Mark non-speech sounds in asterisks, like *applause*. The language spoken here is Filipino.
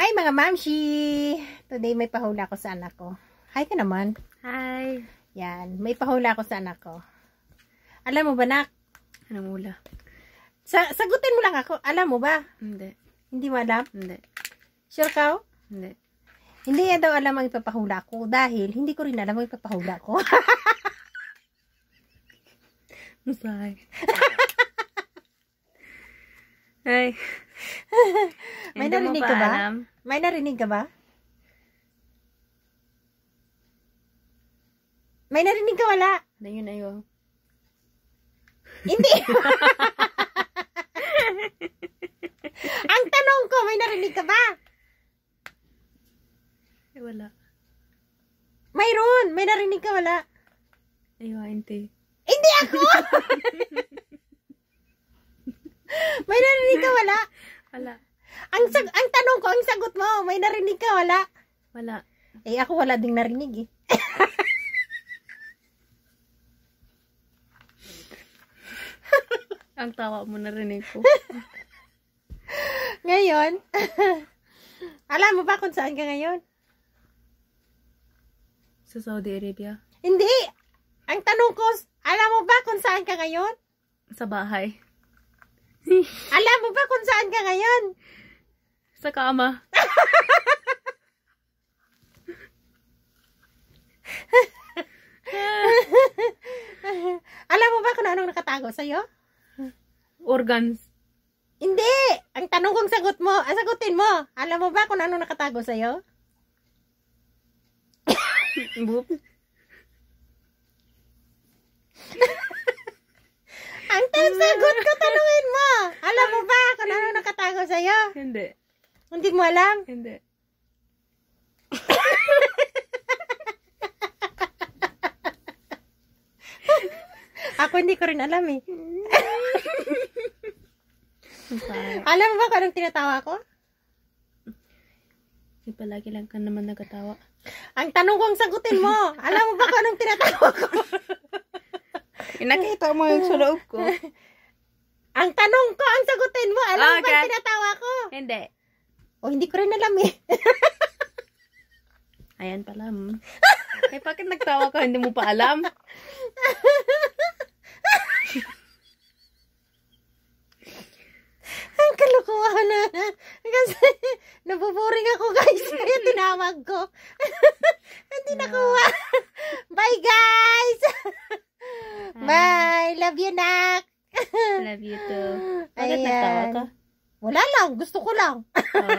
Hi mga mamshi! Today may pahula ko sa anak ko. Hi ka naman. Hi. Yan, may pahula ko sa anak ko. Alam mo ba nak? Anong ula? Sa sagutin mo lang ako. Alam mo ba? Hindi. Hindi mo alam? Hindi. Sure ka? Hindi. Hindi niya daw alam ang ipapahula ko dahil hindi ko rin alam ang ipapahula ko. *laughs* Masay. *laughs* Ay. *laughs* May Hindi narinig ka ba? Alam. May narinig ka ba? May narinig ka wala? Na yun Hindi. *laughs* *laughs* Ang tanong ko, may narinig ka ba? Ay, eh, wala. Mayroon! May narinig ka wala? Ayun, hindi. Hindi ako! May narinig ka wala? Wala. Ang sag ang tanong ko, ang sagot mo, may narinig ka wala? Wala. Eh ako wala ding narinig eh. ang tawa mo narinig ko. ngayon, *laughs* alam mo ba kung saan ka ngayon? Sa Saudi Arabia? Hindi! Ang tanong ko, alam mo ba kung saan ka ngayon? Sa bahay. *laughs* Alam mo ba kung saan ka ngayon? Sa kama. *laughs* Alam mo ba kung anong nakatago sa'yo? Organs. Hindi! Ang tanong kong sagot mo, ah, sagutin mo. Alam mo ba kung anong nakatago sa'yo? *coughs* Boop. *laughs* ang tanong sagot ko alam mo ba kung ano nakatago sa'yo? Hindi. Hindi mo alam? Hindi. Ako hindi ko rin alam eh. alam mo ba kung anong tinatawa ko? Eh, palagi lang ka naman nagatawa. Ang tanong ko ang sagutin mo. alam mo ba kung anong tinatawa ko? Inakita mo yung sa ko. *laughs* Ang tanong ko, ang sagutin mo. Alam oh, okay. ba tinatawa ko? Hindi. O, hindi ko rin alam eh. *laughs* Ayan pala. Hmm. Ay, bakit nagtawa ko? Hindi mo pa alam? *laughs* ang kalukuha na. Kasi, nabuboring ako guys. Kaya tinawag ko. *laughs* Hindi nakuha. Bye guys! Bye! Love you, Nak! Love you too. Bakit Ayan. natawa ka? Wala lang. Gusto ko lang. Oh.